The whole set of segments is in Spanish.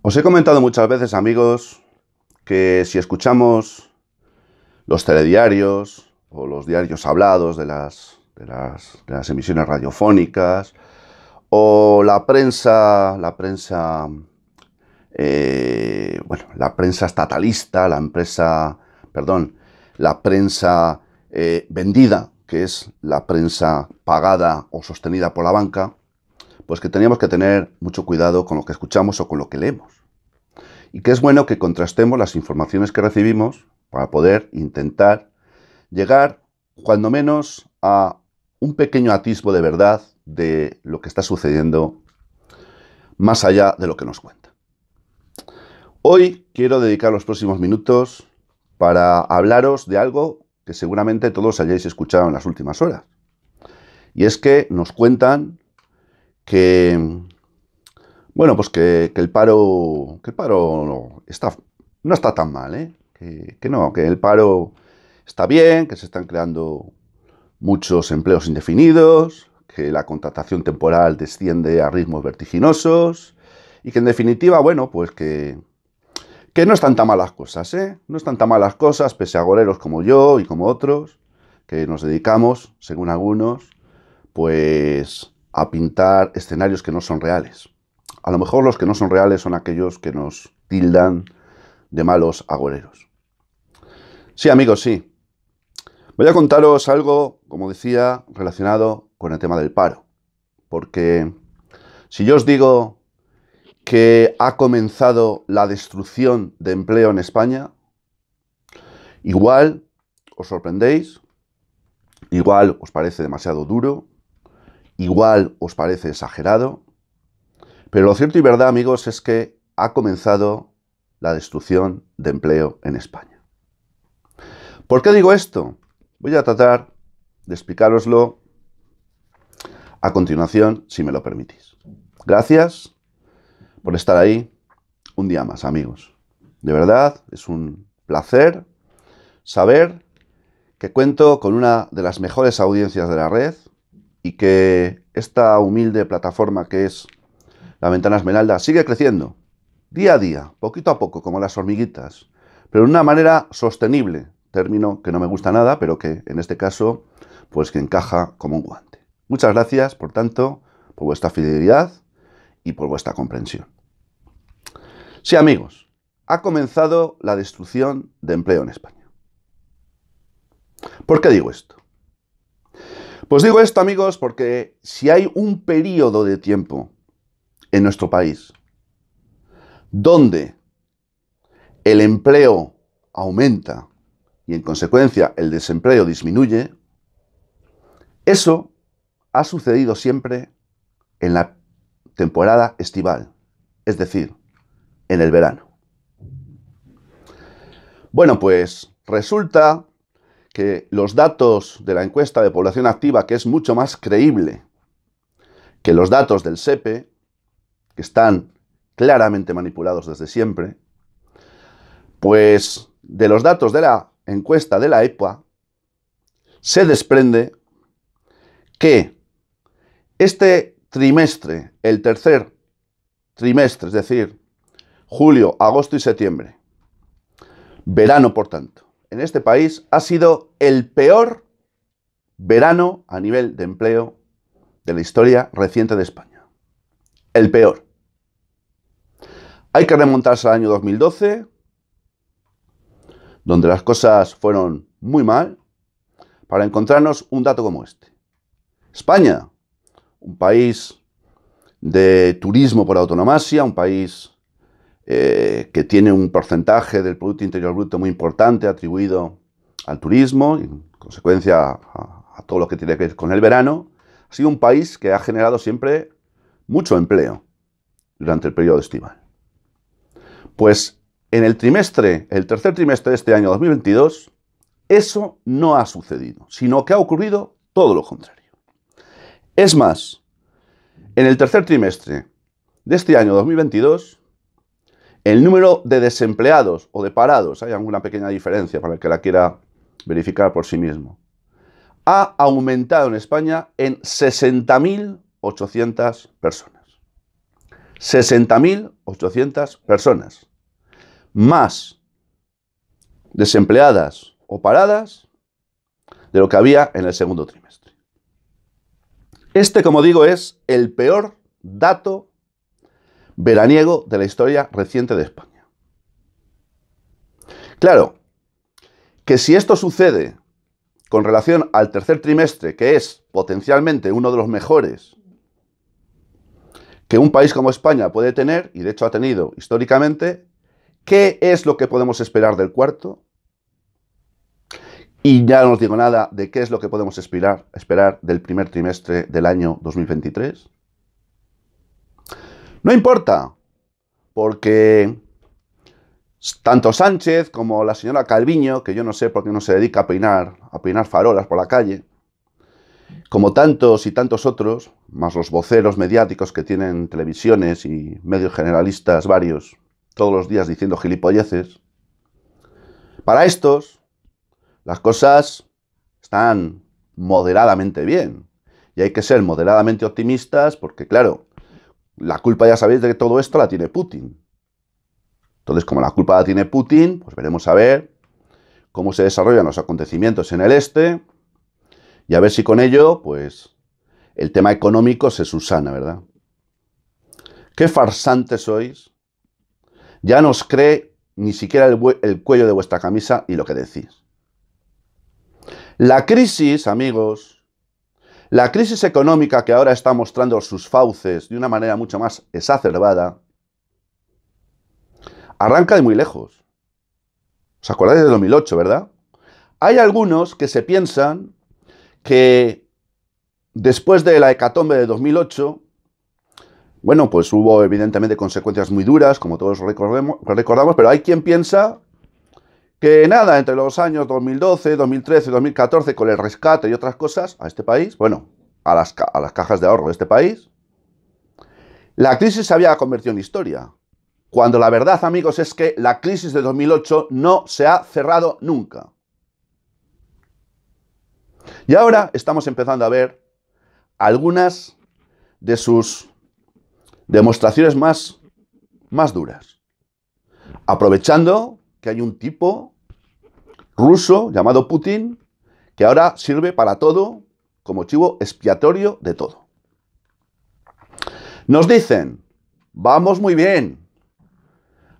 Os he comentado muchas veces, amigos, que si escuchamos los telediarios o los diarios hablados de las, emisiones radiofónicas o la prensa, la prensa, eh, bueno, la prensa estatalista, la empresa, perdón, la prensa eh, vendida, que es la prensa pagada o sostenida por la banca, pues que teníamos que tener mucho cuidado con lo que escuchamos o con lo que leemos. Y que es bueno que contrastemos las informaciones que recibimos para poder intentar llegar, cuando menos, a un pequeño atisbo de verdad de lo que está sucediendo más allá de lo que nos cuenta. Hoy quiero dedicar los próximos minutos para hablaros de algo que seguramente todos hayáis escuchado en las últimas horas. Y es que nos cuentan que, bueno, pues que, el paro, que el paro no está, no está tan mal, ¿eh? que, no, que el paro está bien, que se están creando muchos empleos indefinidos, que la contratación temporal desciende a ritmos vertiginosos y que en definitiva, bueno, pues que, que no están tan malas cosas, ¿eh? No están tan malas cosas, pese a goleros como yo y como otros, que nos dedicamos, según algunos, pues a pintar escenarios que no son reales. A lo mejor los que no son reales son aquellos que nos tildan de malos agoreros. Sí, amigos, sí. Voy a contaros algo, como decía, relacionado con el tema del paro. Porque si yo os digo que ha comenzado la destrucción de empleo en España, igual os sorprendéis, igual os parece demasiado duro, Igual os parece exagerado, pero lo cierto y verdad, amigos, es que ha comenzado la destrucción de empleo en España. ¿Por qué digo esto? Voy a tratar de explicároslo a continuación, si me lo permitís. Gracias por estar ahí un día más, amigos. De verdad, es un placer saber que cuento con una de las mejores audiencias de la red, y que esta humilde plataforma que es la ventana esmeralda sigue creciendo, día a día, poquito a poco, como las hormiguitas, pero de una manera sostenible, término que no me gusta nada, pero que en este caso, pues que encaja como un guante. Muchas gracias, por tanto, por vuestra fidelidad y por vuestra comprensión. Sí, amigos, ha comenzado la destrucción de empleo en España. ¿Por qué digo esto? Pues digo esto, amigos, porque si hay un periodo de tiempo en nuestro país donde el empleo aumenta y en consecuencia el desempleo disminuye, eso ha sucedido siempre en la temporada estival, es decir, en el verano. Bueno, pues resulta que los datos de la encuesta de población activa, que es mucho más creíble que los datos del SEPE, e, que están claramente manipulados desde siempre, pues de los datos de la encuesta de la EPA se desprende que este trimestre, el tercer trimestre, es decir, julio, agosto y septiembre, verano por tanto, en este país ha sido el peor verano a nivel de empleo de la historia reciente de España. El peor. Hay que remontarse al año 2012, donde las cosas fueron muy mal, para encontrarnos un dato como este. España, un país de turismo por autonomasia, un país eh, que tiene un porcentaje del Producto Interior Bruto muy importante atribuido al turismo, y en consecuencia a, todo lo que tiene que ver con el verano, ha sido un país que ha generado siempre mucho empleo durante el periodo estival. Pues en el trimestre, el tercer trimestre de este año 2022, eso no ha sucedido, sino que ha ocurrido todo lo contrario. Es más, en el tercer trimestre de este año 2022, el número de desempleados o de parados, hay alguna pequeña diferencia para el que la quiera verificar por sí mismo, ha aumentado en España en 60.800 personas. 60.800 personas. Más desempleadas o paradas de lo que había en el segundo trimestre. Este, como digo, es el peor dato veraniego de la historia reciente de España. Claro, que si esto sucede con relación al tercer trimestre, que es potencialmente uno de los mejores que un país como España puede tener, y de hecho ha tenido históricamente, ¿qué es lo que podemos esperar del cuarto? Y ya no os digo nada de qué es lo que podemos esperar, del primer trimestre del año 2023. No importa, porque tanto Sánchez como la señora Calviño, que yo no sé por qué no se dedica a peinar, a peinar farolas por la calle, como tantos y tantos otros, más los voceros mediáticos que tienen televisiones y medios generalistas varios, todos los días diciendo gilipolleces, para estos las cosas están moderadamente bien. Y hay que ser moderadamente optimistas porque, claro, la culpa, ya sabéis, de que todo esto la tiene Putin. Entonces, como la culpa la tiene Putin, pues veremos a ver cómo se desarrollan los acontecimientos en el este y a ver si con ello, pues, el tema económico se susana, ¿verdad? Qué farsantes sois. Ya no os cree ni siquiera el, el cuello de vuestra camisa y lo que decís. La crisis, amigos, la crisis económica que ahora está mostrando sus fauces de una manera mucho más exacerbada arranca de muy lejos. ¿Os acordáis de 2008, verdad? Hay algunos que se piensan que después de la hecatombe de 2008, bueno, pues hubo evidentemente consecuencias muy duras, como todos recordemos, recordamos, pero hay quien piensa que nada, entre los años 2012, 2013, 2014, con el rescate y otras cosas a este país, bueno, a las, a las cajas de ahorro de este país, la crisis se había convertido en historia. Cuando la verdad, amigos, es que la crisis de 2008 no se ha cerrado nunca. Y ahora estamos empezando a ver algunas de sus demostraciones más, más duras, aprovechando que hay un tipo ruso llamado Putin que ahora sirve para todo como chivo expiatorio de todo. Nos dicen, vamos muy bien,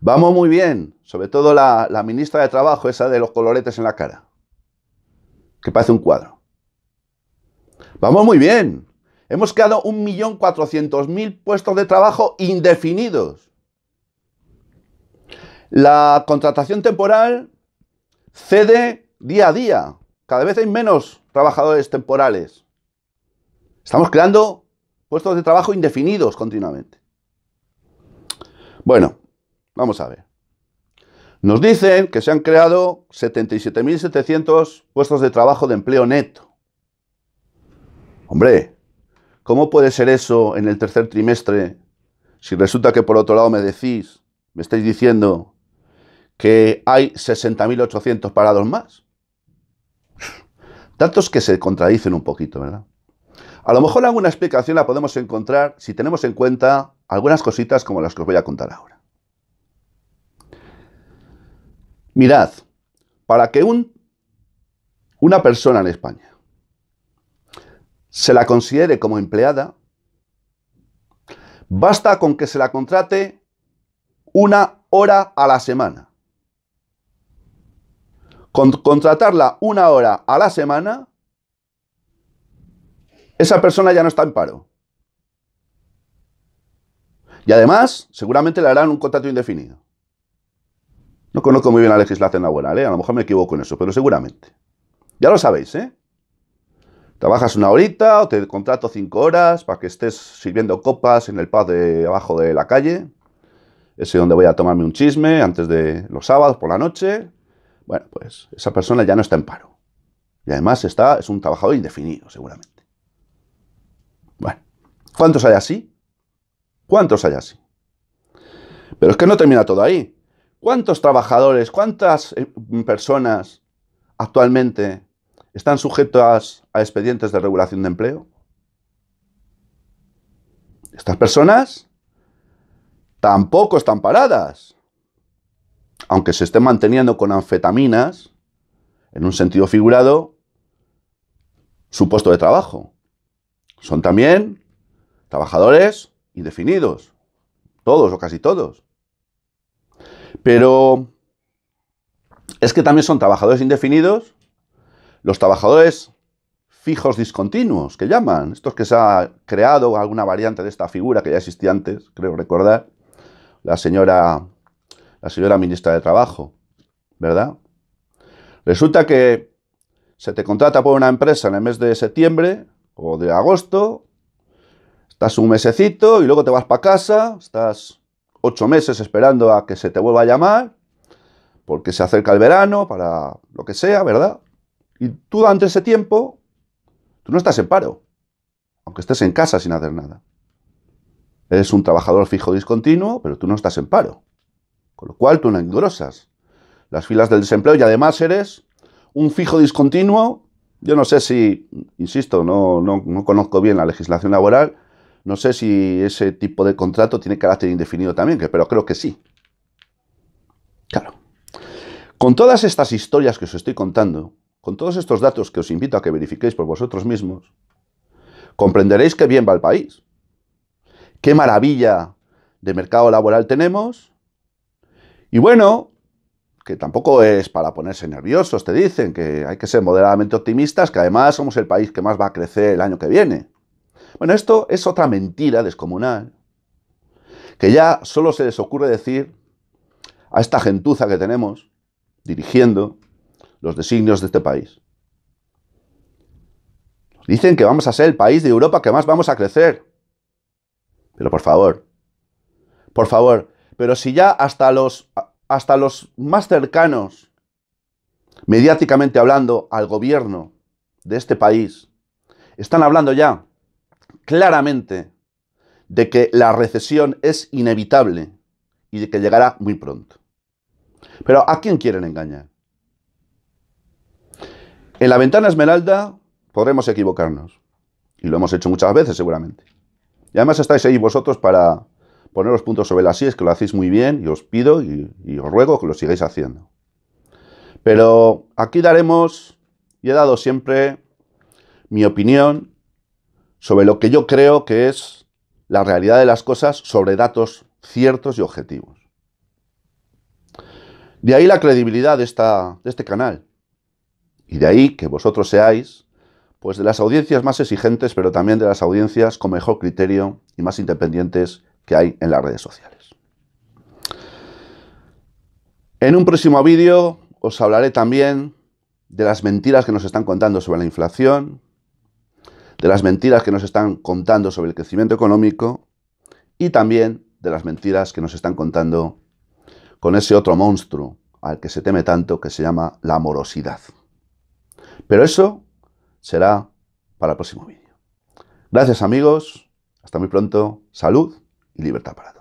vamos muy bien, sobre todo la, ministra de Trabajo, esa de los coloretes en la cara, que parece un cuadro. Vamos muy bien, hemos creado 1.400.000 puestos de trabajo indefinidos. La contratación temporal cede día a día. Cada vez hay menos trabajadores temporales. Estamos creando puestos de trabajo indefinidos continuamente. Bueno, vamos a ver. Nos dicen que se han creado 77.700 puestos de trabajo de empleo neto. Hombre, ¿cómo puede ser eso en el tercer trimestre si resulta que por otro lado me decís, me estáis diciendo que hay 60.800 parados más. Datos que se contradicen un poquito, ¿verdad? A lo mejor alguna explicación la podemos encontrar si tenemos en cuenta algunas cositas como las que os voy a contar ahora. Mirad, para que un, una persona en España se la considere como empleada, basta con que se la contrate una hora a la semana contratarla una hora a la semana, esa persona ya no está en paro. Y además, seguramente le harán un contrato indefinido. No conozco muy bien la legislación laboral, ¿eh? a lo mejor me equivoco en eso, pero seguramente. Ya lo sabéis, ¿eh? Trabajas una horita o te contrato cinco horas para que estés sirviendo copas en el pub de abajo de la calle. Ese donde voy a tomarme un chisme antes de los sábados por la noche. Bueno, pues esa persona ya no está en paro. Y además está, es un trabajador indefinido, seguramente. Bueno, ¿cuántos hay así? ¿Cuántos hay así? Pero es que no termina todo ahí. ¿Cuántos trabajadores, cuántas eh, personas actualmente están sujetas a expedientes de regulación de empleo? Estas personas tampoco están paradas aunque se esté manteniendo con anfetaminas, en un sentido figurado, su puesto de trabajo. Son también trabajadores indefinidos, todos o casi todos. Pero es que también son trabajadores indefinidos los trabajadores fijos discontinuos, que llaman, estos que se ha creado alguna variante de esta figura que ya existía antes, creo recordar, la señora la señora ministra de Trabajo, ¿verdad? Resulta que se te contrata por una empresa en el mes de septiembre o de agosto, estás un mesecito y luego te vas para casa, estás ocho meses esperando a que se te vuelva a llamar, porque se acerca el verano, para lo que sea, ¿verdad? Y tú durante ese tiempo, tú no estás en paro, aunque estés en casa sin hacer nada. Eres un trabajador fijo discontinuo, pero tú no estás en paro con lo cual tú no engrosas las filas del desempleo y además eres un fijo discontinuo. Yo no sé si, insisto, no, no, no conozco bien la legislación laboral, no sé si ese tipo de contrato tiene carácter indefinido también, pero creo que sí. Claro. Con todas estas historias que os estoy contando, con todos estos datos que os invito a que verifiquéis por vosotros mismos, comprenderéis qué bien va el país. Qué maravilla de mercado laboral tenemos, y bueno, que tampoco es para ponerse nerviosos, te dicen que hay que ser moderadamente optimistas, que además somos el país que más va a crecer el año que viene. Bueno, esto es otra mentira descomunal, que ya solo se les ocurre decir a esta gentuza que tenemos dirigiendo los designios de este país. Dicen que vamos a ser el país de Europa que más vamos a crecer. Pero por favor, por favor, pero si ya hasta los, hasta los más cercanos, mediáticamente hablando, al gobierno de este país, están hablando ya claramente de que la recesión es inevitable y de que llegará muy pronto. Pero ¿a quién quieren engañar? En la ventana esmeralda podremos equivocarnos. Y lo hemos hecho muchas veces seguramente. Y además estáis ahí vosotros para poner los puntos sobre las es que lo hacéis muy bien y os pido y, os ruego que lo sigáis haciendo. Pero aquí daremos, y he dado siempre mi opinión sobre lo que yo creo que es la realidad de las cosas sobre datos ciertos y objetivos. De ahí la credibilidad de, de este canal. Y de ahí que vosotros seáis, pues de las audiencias más exigentes, pero también de las audiencias con mejor criterio y más independientes que hay en las redes sociales. En un próximo vídeo os hablaré también de las mentiras que nos están contando sobre la inflación, de las mentiras que nos están contando sobre el crecimiento económico y también de las mentiras que nos están contando con ese otro monstruo al que se teme tanto que se llama la morosidad. Pero eso será para el próximo vídeo. Gracias amigos, hasta muy pronto, salud libertad para